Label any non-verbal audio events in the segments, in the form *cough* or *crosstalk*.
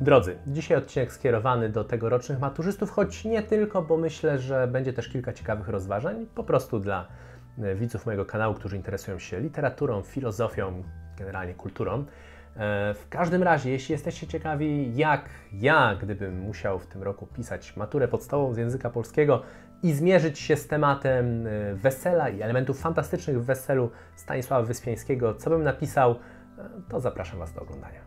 Drodzy, dzisiaj odcinek skierowany do tegorocznych maturzystów, choć nie tylko, bo myślę, że będzie też kilka ciekawych rozważań, po prostu dla e, widzów mojego kanału, którzy interesują się literaturą, filozofią, generalnie kulturą. E, w każdym razie, jeśli jesteście ciekawi, jak ja, gdybym musiał w tym roku pisać maturę podstawową z języka polskiego i zmierzyć się z tematem e, wesela i elementów fantastycznych w weselu Stanisława Wyspiańskiego, co bym napisał, to zapraszam Was do oglądania.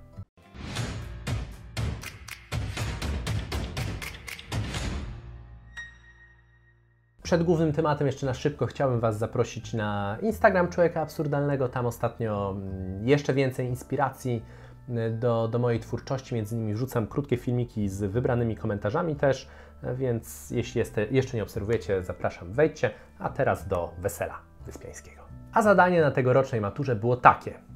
Przed głównym tematem jeszcze na szybko chciałbym Was zaprosić na Instagram Człowieka Absurdalnego. Tam ostatnio mm, jeszcze więcej inspiracji mm, do, do mojej twórczości. Między innymi wrzucam krótkie filmiki z wybranymi komentarzami też, e, więc jeśli jeszcze nie obserwujecie, zapraszam, wejdźcie. A teraz do wesela wyspiańskiego. A zadanie na tegorocznej maturze było takie –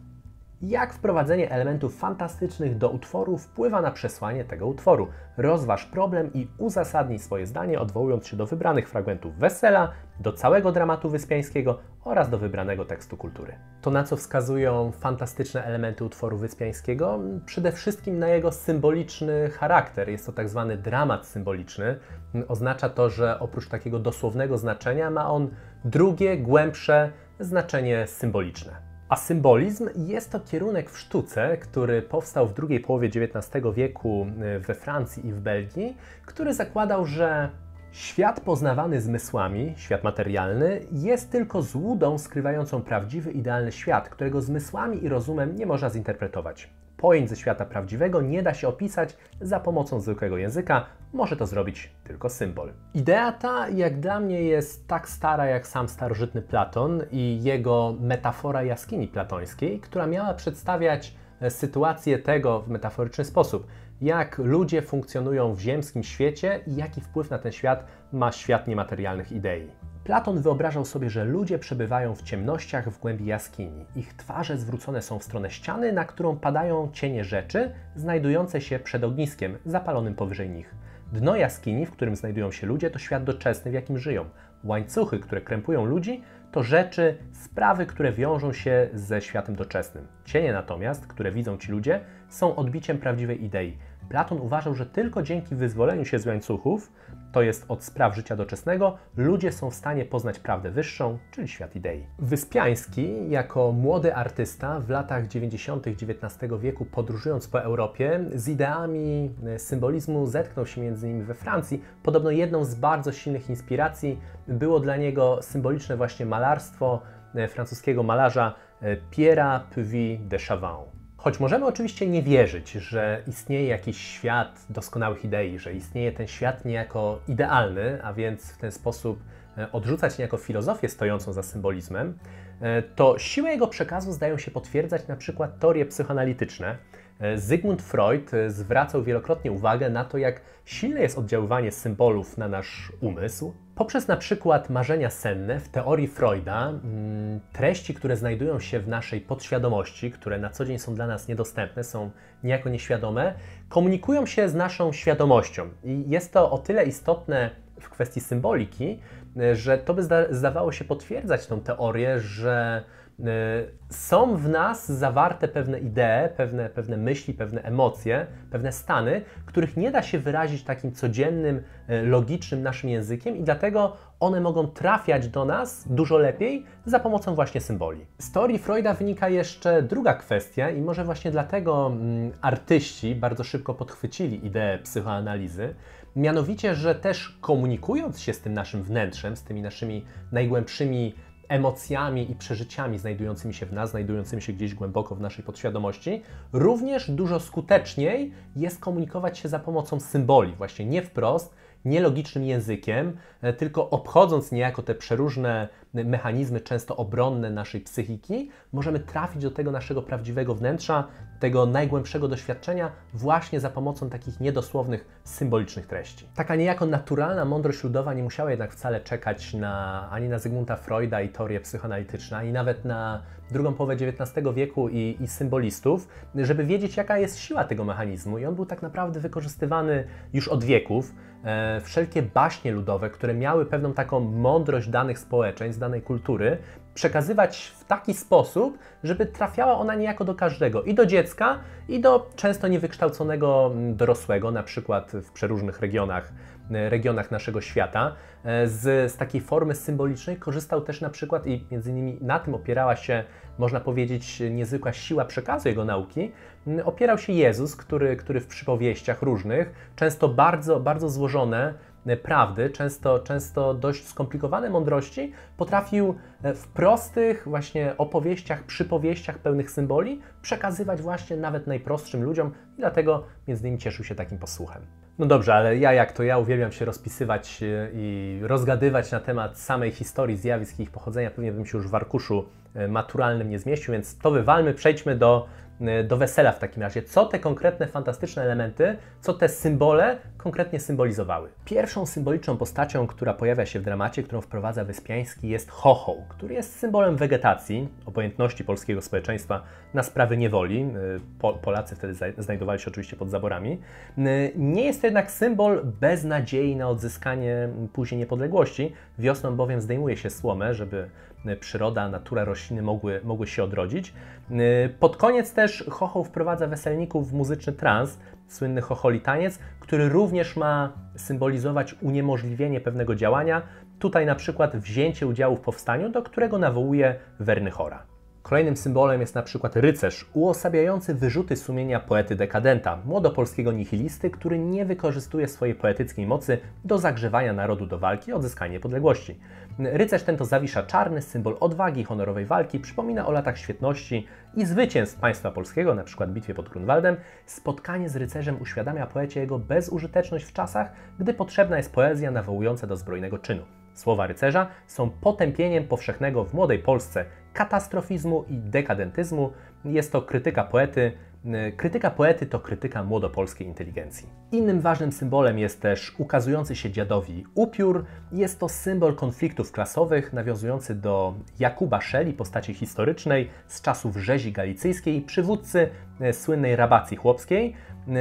jak wprowadzenie elementów fantastycznych do utworu wpływa na przesłanie tego utworu? Rozważ problem i uzasadnij swoje zdanie, odwołując się do wybranych fragmentów wesela, do całego dramatu wyspiańskiego oraz do wybranego tekstu kultury. To na co wskazują fantastyczne elementy utworu wyspiańskiego? Przede wszystkim na jego symboliczny charakter. Jest to tak zwany dramat symboliczny. Oznacza to, że oprócz takiego dosłownego znaczenia ma on drugie, głębsze znaczenie symboliczne. A symbolizm jest to kierunek w sztuce, który powstał w drugiej połowie XIX wieku e, we Francji i w Belgii, który zakładał, że świat poznawany zmysłami, świat materialny, jest tylko złudą skrywającą prawdziwy, idealny świat, którego zmysłami i rozumem nie można zinterpretować. Pojęć ze świata prawdziwego nie da się opisać za pomocą zwykłego języka, może to zrobić tylko symbol. Idea ta, jak dla mnie, jest tak stara jak sam starożytny Platon i jego metafora jaskini platońskiej, która miała przedstawiać e, sytuację tego w metaforyczny sposób, jak ludzie funkcjonują w ziemskim świecie i jaki wpływ na ten świat ma świat niematerialnych idei. Platon wyobrażał sobie, że ludzie przebywają w ciemnościach w głębi jaskini. Ich twarze zwrócone są w stronę ściany, na którą padają cienie rzeczy znajdujące się przed ogniskiem, zapalonym powyżej nich. Dno jaskini, w którym znajdują się ludzie, to świat doczesny, w jakim żyją. Łańcuchy, które krępują ludzi, to rzeczy, sprawy, które wiążą się ze światem doczesnym. Cienie natomiast, które widzą ci ludzie, są odbiciem prawdziwej idei. Platon uważał, że tylko dzięki wyzwoleniu się z łańcuchów to jest od spraw życia doczesnego, ludzie są w stanie poznać prawdę wyższą, czyli świat idei. Wyspiański, jako młody artysta w latach 90. XIX wieku, podróżując po Europie, z ideami e, symbolizmu zetknął się między innymi we Francji. Podobno jedną z bardzo silnych inspiracji było dla niego symboliczne właśnie malarstwo e, francuskiego malarza e, Pierre'a Puvis de Chavin. Choć możemy oczywiście nie wierzyć, że istnieje jakiś świat doskonałych idei, że istnieje ten świat niejako idealny, a więc w ten sposób e, odrzucać niejako filozofię stojącą za symbolizmem, e, to siłę jego przekazu zdają się potwierdzać na przykład teorie psychoanalityczne, E, Zygmunt Freud e, zwracał wielokrotnie uwagę na to, jak silne jest oddziaływanie symbolów na nasz umysł. Poprzez na przykład marzenia senne w teorii Freuda, mm, treści, które znajdują się w naszej podświadomości, które na co dzień są dla nas niedostępne, są niejako nieświadome, komunikują się z naszą świadomością. I jest to o tyle istotne w kwestii symboliki, e, że to by zdawało się potwierdzać tą teorię, że Y, są w nas zawarte pewne idee, pewne, pewne myśli, pewne emocje, pewne stany, których nie da się wyrazić takim codziennym, y, logicznym naszym językiem, i dlatego one mogą trafiać do nas dużo lepiej za pomocą właśnie symboli. Z teorii Freuda wynika jeszcze druga kwestia, i może właśnie dlatego mm, artyści bardzo szybko podchwycili ideę psychoanalizy. Mianowicie, że też komunikując się z tym naszym wnętrzem, z tymi naszymi najgłębszymi emocjami i przeżyciami znajdującymi się w nas, znajdującymi się gdzieś głęboko w naszej podświadomości, również dużo skuteczniej jest komunikować się za pomocą symboli, właśnie nie wprost, nielogicznym językiem, e, tylko obchodząc niejako te przeróżne mechanizmy często obronne naszej psychiki, możemy trafić do tego naszego prawdziwego wnętrza, tego najgłębszego doświadczenia właśnie za pomocą takich niedosłownych, symbolicznych treści. Taka niejako naturalna mądrość ludowa nie musiała jednak wcale czekać na, ani na Zygmunta Freuda i teorię psychoanalityczną, ani nawet na drugą połowę XIX wieku i, i symbolistów, żeby wiedzieć, jaka jest siła tego mechanizmu. I on był tak naprawdę wykorzystywany już od wieków. E, wszelkie baśnie ludowe, które miały pewną taką mądrość danych społeczeństw, danej kultury, przekazywać w taki sposób, żeby trafiała ona niejako do każdego i do dziecka, i do często niewykształconego mm, dorosłego, na przykład w przeróżnych regionach, e, regionach naszego świata. E, z, z takiej formy symbolicznej korzystał też na przykład, i między innymi na tym opierała się, można powiedzieć, niezwykła siła przekazu jego nauki, mm, opierał się Jezus, który, który w przypowieściach różnych, często bardzo, bardzo złożone, E, prawdy, często, często dość skomplikowane mądrości, potrafił e, w prostych właśnie opowieściach, przypowieściach pełnych symboli przekazywać właśnie nawet najprostszym ludziom i dlatego między innymi cieszył się takim posłuchem. No dobrze, ale ja jak to ja uwielbiam się rozpisywać e, i rozgadywać na temat samej historii, zjawisk i ich pochodzenia, pewnie bym się już w arkuszu maturalnym nie zmieścił, więc to wywalmy, przejdźmy do, do wesela w takim razie. Co te konkretne, fantastyczne elementy, co te symbole konkretnie symbolizowały. Pierwszą symboliczną postacią, która pojawia się w dramacie, którą wprowadza Wyspiański jest Chochoł, który jest symbolem wegetacji, obojętności polskiego społeczeństwa na sprawy niewoli. Y, Polacy wtedy znajdowali się oczywiście pod zaborami. Y, nie jest to jednak symbol bez nadziei na odzyskanie mm, później niepodległości. Wiosną bowiem zdejmuje się słomę, żeby y, przyroda, natura rośliny mogły, mogły się odrodzić. Pod koniec też Chochoł wprowadza weselników w muzyczny trans, słynny chocholitaniec, który również ma symbolizować uniemożliwienie pewnego działania, tutaj na przykład wzięcie udziału w powstaniu, do którego nawołuje Chora. Kolejnym symbolem jest na przykład rycerz, uosabiający wyrzuty sumienia poety dekadenta, młodopolskiego nihilisty, który nie wykorzystuje swojej poetyckiej mocy do zagrzewania narodu do walki o odzyskanie podległości. Rycerz ten to zawisza czarny symbol odwagi, honorowej walki, przypomina o latach świetności i zwycięstw państwa polskiego, na przykład bitwie pod Grunwaldem. Spotkanie z rycerzem uświadamia poecie jego bezużyteczność w czasach, gdy potrzebna jest poezja nawołująca do zbrojnego czynu. Słowa rycerza są potępieniem powszechnego w młodej Polsce katastrofizmu i dekadentyzmu. Jest to krytyka poety. Krytyka poety to krytyka młodopolskiej inteligencji. Innym ważnym symbolem jest też ukazujący się dziadowi upiór. Jest to symbol konfliktów klasowych nawiązujący do Jakuba Szeli, postaci historycznej z czasów rzezi galicyjskiej, przywódcy e, słynnej rabacji chłopskiej. Y,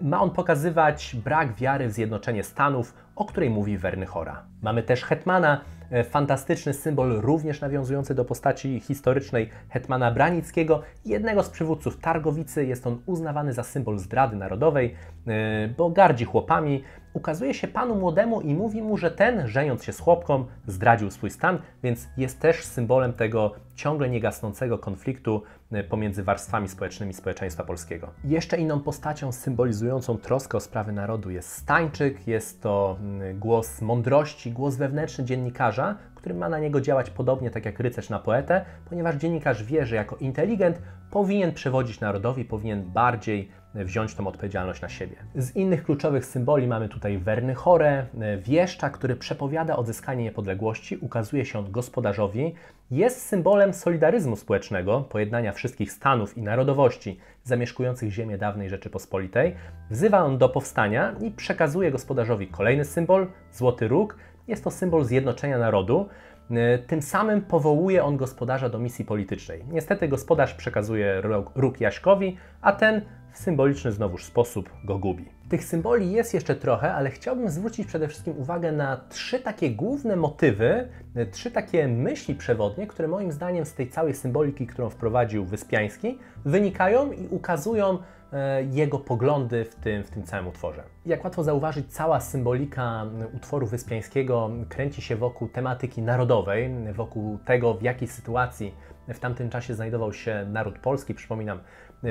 ma on pokazywać brak wiary w zjednoczenie Stanów, o której mówi Werny Hora. Mamy też Hetmana, y, fantastyczny symbol również nawiązujący do postaci historycznej Hetmana Branickiego, jednego z przywódców Targowicy. Jest on uznawany za symbol zdrady narodowej, y, bo gardzi chłopami, ukazuje się panu młodemu i mówi mu, że ten, żeniąc się z chłopką, zdradził swój stan, więc jest też symbolem tego ciągle niegasnącego konfliktu e, pomiędzy warstwami społecznymi społeczeństwa polskiego. Jeszcze inną postacią symbolizującą troskę o sprawy narodu jest Stańczyk. Jest to mm, głos mądrości, głos wewnętrzny dziennikarza, który ma na niego działać podobnie tak jak rycerz na poetę, ponieważ dziennikarz wie, że jako inteligent powinien przewodzić narodowi, powinien bardziej wziąć tą odpowiedzialność na siebie. Z innych kluczowych symboli mamy tutaj werny chore, wieszcza, który przepowiada odzyskanie niepodległości, ukazuje się gospodarzowi, jest symbolem solidaryzmu społecznego, pojednania wszystkich stanów i narodowości zamieszkujących ziemię dawnej Rzeczypospolitej. Wzywa on do powstania i przekazuje gospodarzowi kolejny symbol, złoty róg. Jest to symbol zjednoczenia narodu, E, tym samym powołuje on gospodarza do misji politycznej. Niestety gospodarz przekazuje róg Jaśkowi, a ten w symboliczny znowuż sposób go gubi. Tych symboli jest jeszcze trochę, ale chciałbym zwrócić przede wszystkim uwagę na trzy takie główne motywy, e, trzy takie myśli przewodnie, które moim zdaniem z tej całej symboliki, którą wprowadził Wyspiański, wynikają i ukazują E, jego poglądy w tym, w tym całym utworze. Jak łatwo zauważyć, cała symbolika mm, utworu Wyspiańskiego kręci się wokół tematyki narodowej, wokół tego, w jakiej sytuacji w tamtym czasie znajdował się naród polski. Przypominam,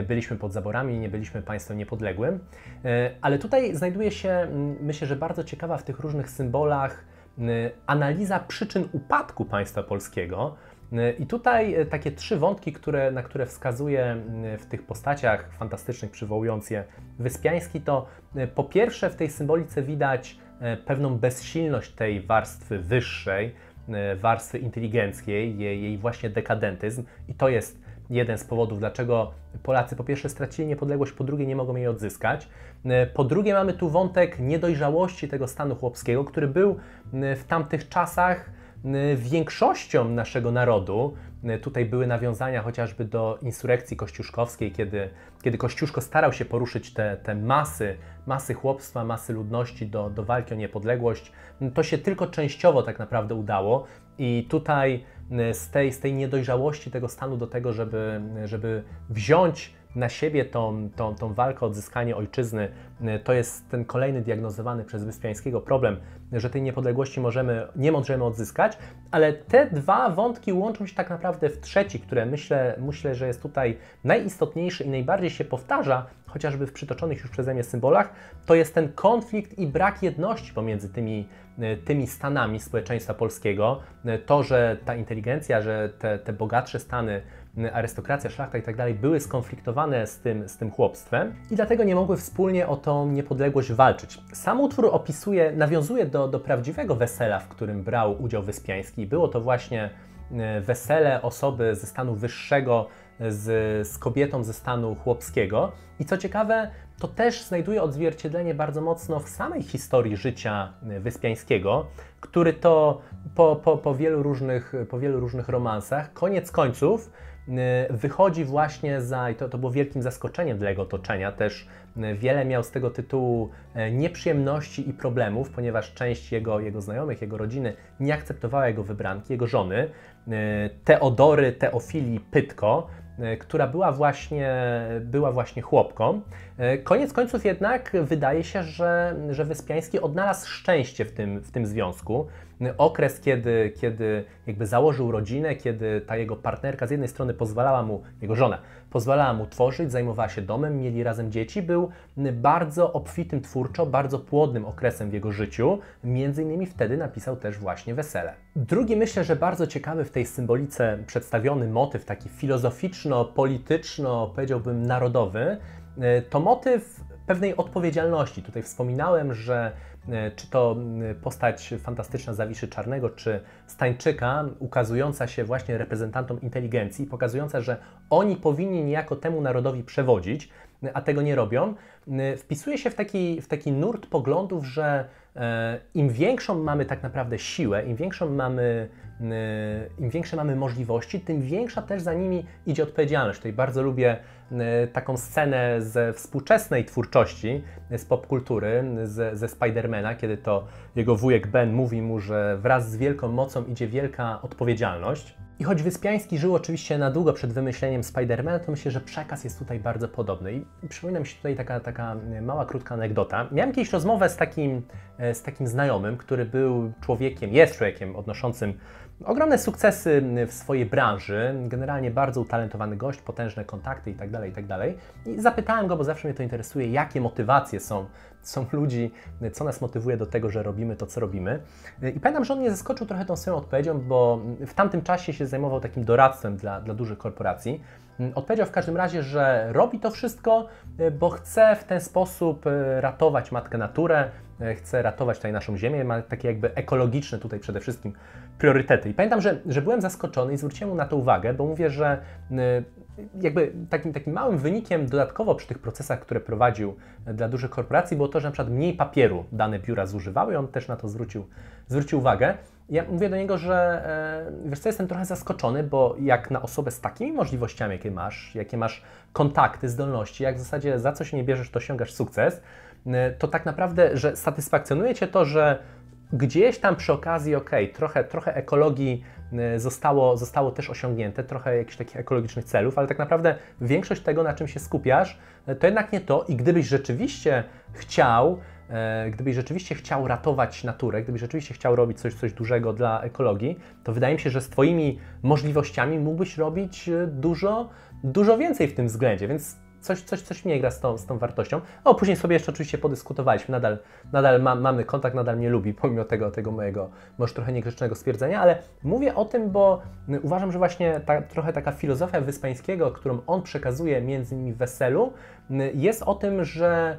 byliśmy pod zaborami, nie byliśmy państwem niepodległym. E, ale tutaj znajduje się, mm, myślę, że bardzo ciekawa w tych różnych symbolach mm, analiza przyczyn upadku państwa polskiego, E, I tutaj e, takie trzy wątki, które, na które wskazuje w tych postaciach fantastycznych, przywołując je Wyspiański, to e, po pierwsze w tej symbolice widać pewną bezsilność tej warstwy wyższej, warstwy inteligenckiej, jej, jej właśnie dekadentyzm i to jest jeden z powodów, dlaczego Polacy po pierwsze stracili niepodległość, po drugie nie mogą jej odzyskać. Po drugie mamy tu wątek niedojrzałości tego stanu chłopskiego, który był w tamtych czasach większością naszego narodu. Tutaj były nawiązania chociażby do insurrekcji kościuszkowskiej, kiedy, kiedy Kościuszko starał się poruszyć te, te masy, masy chłopstwa, masy ludności do, do walki o niepodległość. To się tylko częściowo tak naprawdę udało i tutaj z tej, z tej niedojrzałości tego stanu do tego, żeby, żeby wziąć na siebie tą, tą, tą walkę o odzyskanie ojczyzny. Y, to jest ten kolejny diagnozowany przez Wyspiańskiego problem, że tej niepodległości możemy, nie możemy odzyskać, ale te dwa wątki łączą się tak naprawdę w trzeci, które myślę, myślę że jest tutaj najistotniejszy i najbardziej się powtarza, chociażby w przytoczonych już przeze mnie symbolach, to jest ten konflikt i brak jedności pomiędzy tymi, y, tymi stanami społeczeństwa polskiego. Y, to, że ta inteligencja, że te, te bogatsze stany, Y, arystokracja, szlachta i tak dalej były skonfliktowane z tym, z tym chłopstwem i dlatego nie mogły wspólnie o tą niepodległość walczyć. Sam utwór opisuje, nawiązuje do, do prawdziwego wesela, w którym brał udział Wyspiański. Było to właśnie y, wesele osoby ze stanu wyższego z, z kobietą ze stanu chłopskiego. I co ciekawe, to też znajduje odzwierciedlenie bardzo mocno w samej historii życia y, Wyspiańskiego, który to po, po, po, wielu, różnych, po wielu różnych romansach, koniec końców, Y, wychodzi właśnie za, i to, to było wielkim zaskoczeniem dla jego otoczenia, też y, wiele miał z tego tytułu e, nieprzyjemności i problemów, ponieważ część jego, jego znajomych, jego rodziny nie akceptowała jego wybranki, jego żony, y, Teodory, Teofilii Pytko, która była właśnie, była właśnie chłopką. E, koniec końców jednak wydaje się, że, że Wyspiański odnalazł szczęście w tym, w tym związku. Yy, okres, kiedy, kiedy jakby założył rodzinę, kiedy ta jego partnerka z jednej strony pozwalała mu, jego żona, pozwalała mu tworzyć, zajmowała się domem, mieli razem dzieci, był yy, bardzo obfitym twórczo, bardzo płodnym okresem w jego życiu. Między innymi wtedy napisał też właśnie Wesele. Drugi myślę, że bardzo ciekawy w tej symbolice przedstawiony motyw, taki filozoficzno-polityczno, powiedziałbym narodowy, yy, to motyw pewnej odpowiedzialności. Tutaj wspominałem, że E, czy to postać fantastyczna Zawiszy Czarnego, czy Stańczyka, ukazująca się właśnie reprezentantom inteligencji, pokazująca, że oni powinni niejako temu narodowi przewodzić, e, a tego nie robią, wpisuje się w taki, w taki nurt poglądów, że E, im większą mamy tak naprawdę siłę, im większą mamy, e, im większe mamy możliwości, tym większa też za nimi idzie odpowiedzialność. Tutaj bardzo lubię e, taką scenę ze współczesnej twórczości, z popkultury, ze, ze Spidermana, kiedy to jego wujek Ben mówi mu, że wraz z wielką mocą idzie wielka odpowiedzialność. I choć Wyspiański żył oczywiście na długo przed wymyśleniem Spidermana, to myślę, że przekaz jest tutaj bardzo podobny. I przypomina mi się tutaj taka, taka e, mała, krótka anegdota. Miałem kiedyś rozmowę z takim, e, z takim znajomym, który był człowiekiem, jest człowiekiem odnoszącym Ogromne sukcesy mm, w swojej branży, generalnie bardzo utalentowany gość, potężne kontakty itd., tak itd. Tak I zapytałem go, bo zawsze mnie to interesuje, jakie motywacje są, są ludzi, co nas motywuje do tego, że robimy to, co robimy. I pamiętam, że on mnie zaskoczył trochę tą swoją odpowiedzią, bo mm, w tamtym czasie się zajmował takim doradztwem dla, dla dużych korporacji. Mm, odpowiedział w każdym razie, że robi to wszystko, e, bo chce w ten sposób e, ratować matkę naturę, e, chce ratować tutaj naszą ziemię, ma takie jakby ekologiczne tutaj przede wszystkim priorytety. I pamiętam, że, że byłem zaskoczony i zwróciłem mu na to uwagę, bo mówię, że y, jakby takim, takim małym wynikiem dodatkowo przy tych procesach, które prowadził y, dla dużych korporacji, było to, że na przykład mniej papieru dane biura zużywały i on też na to zwrócił, zwrócił uwagę. Ja mówię do niego, że e, wiesz co, jestem trochę zaskoczony, bo jak na osobę z takimi możliwościami, jakie masz, jakie masz kontakty, zdolności, jak w zasadzie za co się nie bierzesz, to osiągasz sukces, y, to tak naprawdę, że satysfakcjonuje Cię to, że gdzieś tam przy okazji, ok, trochę, trochę ekologii e, zostało, zostało też osiągnięte, trochę jakichś takich ekologicznych celów, ale tak naprawdę większość tego, na czym się skupiasz, e, to jednak nie to i gdybyś rzeczywiście chciał, e, gdybyś rzeczywiście chciał ratować naturę, gdybyś rzeczywiście chciał robić coś, coś dużego dla ekologii, to wydaje mi się, że z Twoimi możliwościami mógłbyś robić dużo, dużo więcej w tym względzie, więc coś, coś, coś mnie gra z tą, z tą wartością. o później sobie jeszcze oczywiście podyskutowaliśmy, nadal, nadal ma, mamy kontakt, nadal mnie lubi, *laughs* pomimo tego, tego mojego może trochę niegrzecznego stwierdzenia, ale mówię o tym, bo uważam, że właśnie ta, trochę taka filozofia Wyspańskiego, którą on przekazuje między nimi w Weselu, jest o tym, że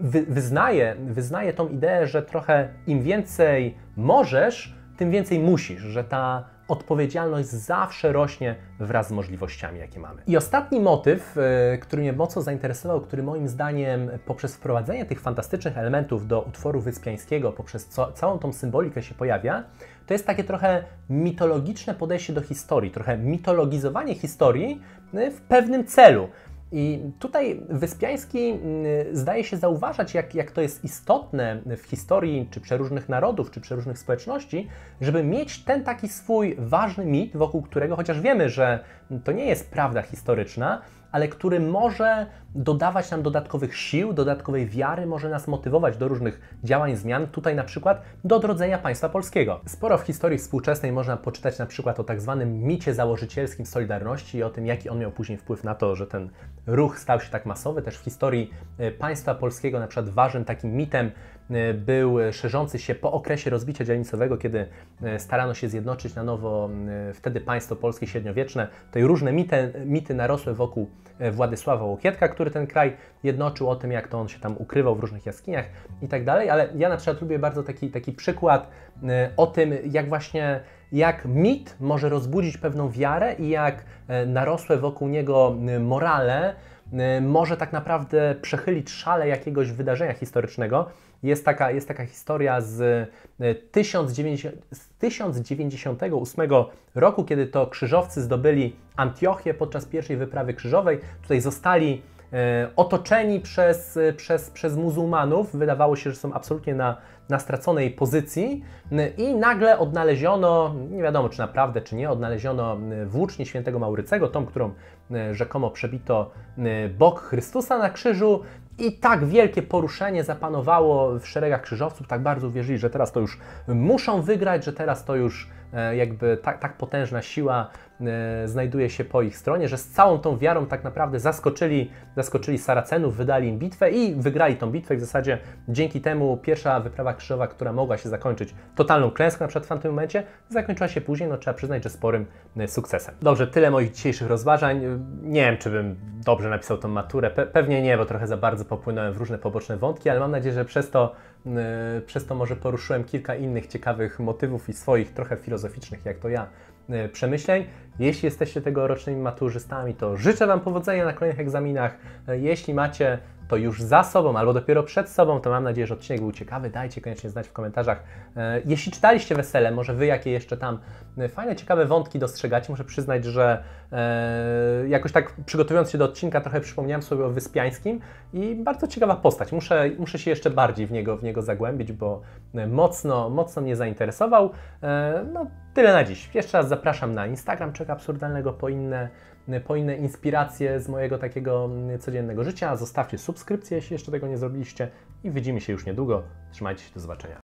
wy, wyznaje, wyznaje tą ideę, że trochę im więcej możesz, tym więcej musisz, że ta odpowiedzialność zawsze rośnie wraz z możliwościami, jakie mamy. I ostatni motyw, e, który mnie mocno zainteresował, który moim zdaniem poprzez wprowadzenie tych fantastycznych elementów do utworu wyspiańskiego, poprzez całą tą symbolikę się pojawia, to jest takie trochę mitologiczne podejście do historii, trochę mitologizowanie historii e, w pewnym celu. I tutaj Wyspiański mm, zdaje się zauważać, jak, jak to jest istotne w historii czy przeróżnych narodów, czy przeróżnych społeczności, żeby mieć ten taki swój ważny mit, wokół którego, chociaż wiemy, że to nie jest prawda historyczna, ale który może dodawać nam dodatkowych sił, dodatkowej wiary, może nas motywować do różnych działań, zmian, tutaj na przykład do odrodzenia państwa polskiego. Sporo w historii współczesnej można poczytać na przykład o tak zwanym micie założycielskim Solidarności i o tym, jaki on miał później wpływ na to, że ten ruch stał się tak masowy. Też w historii e, państwa polskiego na przykład ważnym takim mitem E, był szerzący się po okresie rozbicia dzielnicowego, kiedy e, starano się zjednoczyć na nowo e, wtedy państwo polskie średniowieczne. Tutaj różne mity, mity narosły wokół Władysława Łokietka, który ten kraj jednoczył, o tym jak to on się tam ukrywał w różnych jaskiniach i tak dalej, ale ja na przykład lubię bardzo taki, taki przykład o tym, jak właśnie jak mit może rozbudzić pewną wiarę i jak narosłe wokół niego morale Y, może tak naprawdę przechylić szale jakiegoś wydarzenia historycznego. Jest taka, jest taka historia z, 19, y, z 1098 roku, kiedy to krzyżowcy zdobyli Antiochię podczas pierwszej wyprawy krzyżowej. Tutaj zostali E, otoczeni przez, przez, przez muzułmanów. Wydawało się, że są absolutnie na, na straconej pozycji i nagle odnaleziono, nie wiadomo czy naprawdę, czy nie, odnaleziono e, włócznie świętego Maurycego, tą, którą e, rzekomo przebito bok Chrystusa na krzyżu i tak wielkie poruszenie zapanowało w szeregach krzyżowców, tak bardzo wierzyli, że teraz to już muszą wygrać, że teraz to już jakby tak, tak potężna siła E, znajduje się po ich stronie, że z całą tą wiarą tak naprawdę zaskoczyli, zaskoczyli Saracenów, wydali im bitwę i wygrali tą bitwę. I w zasadzie dzięki temu pierwsza wyprawa krzyżowa, która mogła się zakończyć totalną klęską na przykład w tym momencie, zakończyła się później, no trzeba przyznać, że sporym e, sukcesem. Dobrze, tyle moich dzisiejszych rozważań. E, nie wiem, czy bym dobrze napisał tą maturę. Pe pewnie nie, bo trochę za bardzo popłynąłem w różne poboczne wątki, ale mam nadzieję, że przez to, przez to może poruszyłem kilka innych ciekawych motywów i swoich trochę filozoficznych, jak to ja Y, przemyśleń. Jeśli jesteście tegorocznymi maturzystami, to życzę Wam powodzenia na kolejnych egzaminach. Y, jeśli macie to już za sobą albo dopiero przed sobą, to mam nadzieję, że odcinek był ciekawy. Dajcie koniecznie znać w komentarzach. E, jeśli czytaliście Wesele, może Wy jakie jeszcze tam e, fajne, ciekawe wątki dostrzegacie. Muszę przyznać, że e, jakoś tak przygotowując się do odcinka trochę przypomniałem sobie o Wyspiańskim i bardzo ciekawa postać. Muszę, muszę się jeszcze bardziej w niego, w niego zagłębić, bo mocno, mocno mnie zainteresował. No, tyle na dziś. Jeszcze raz zapraszam na Instagram Czeka Absurdalnego po inne po inne inspiracje z mojego takiego mm, codziennego życia. Zostawcie subskrypcję, jeśli jeszcze tego nie zrobiliście i widzimy się już niedługo. Trzymajcie się, do zobaczenia.